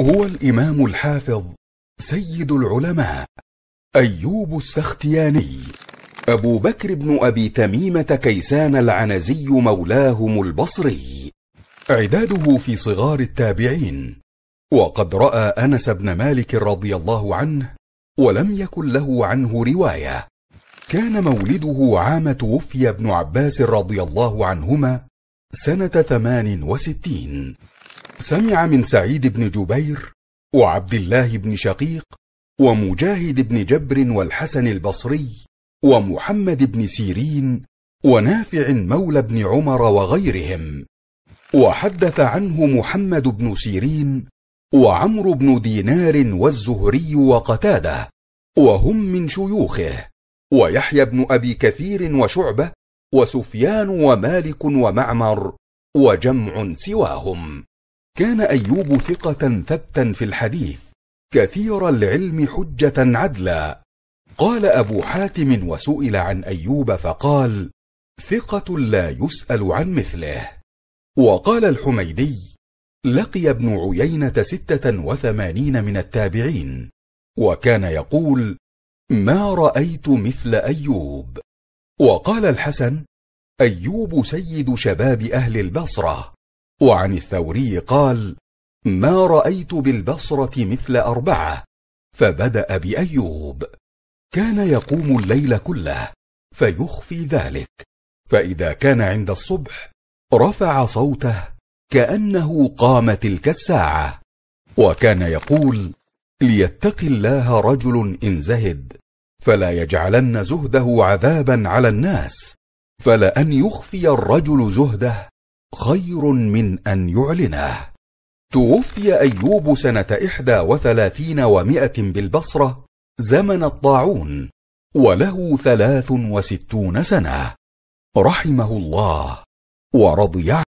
هو الإمام الحافظ سيد العلماء أيوب السختياني أبو بكر بن أبي تميمة كيسان العنزي مولاهم البصري عداده في صغار التابعين وقد رأى أنس بن مالك رضي الله عنه ولم يكن له عنه رواية كان مولده عام توفي ابن عباس رضي الله عنهما سنة ثمان وستين سمع من سعيد بن جبير وعبد الله بن شقيق ومجاهد بن جبر والحسن البصري ومحمد بن سيرين ونافع مولى بن عمر وغيرهم وحدث عنه محمد بن سيرين وعمرو بن دينار والزهري وقتاده وهم من شيوخه ويحيى بن ابي كثير وشعبه وسفيان ومالك ومعمر وجمع سواهم كان ايوب ثقه ثبتا في الحديث كثير العلم حجه عدلا قال ابو حاتم وسئل عن ايوب فقال ثقه لا يسال عن مثله وقال الحميدي لقي ابن عيينه سته وثمانين من التابعين وكان يقول ما رايت مثل ايوب وقال الحسن ايوب سيد شباب اهل البصره وعن الثوري قال ما رأيت بالبصرة مثل أربعة فبدأ بأيوب كان يقوم الليل كله فيخفي ذلك فإذا كان عند الصبح رفع صوته كأنه قام تلك الساعة وكان يقول ليتقي الله رجل إن زهد فلا يجعلن زهده عذابا على الناس فلأن يخفي الرجل زهده خير من أن يعلنه توفي أيوب سنة إحدى وثلاثين ومائة بالبصرة زمن الطاعون وله ثلاث وستون سنة رحمه الله ورضي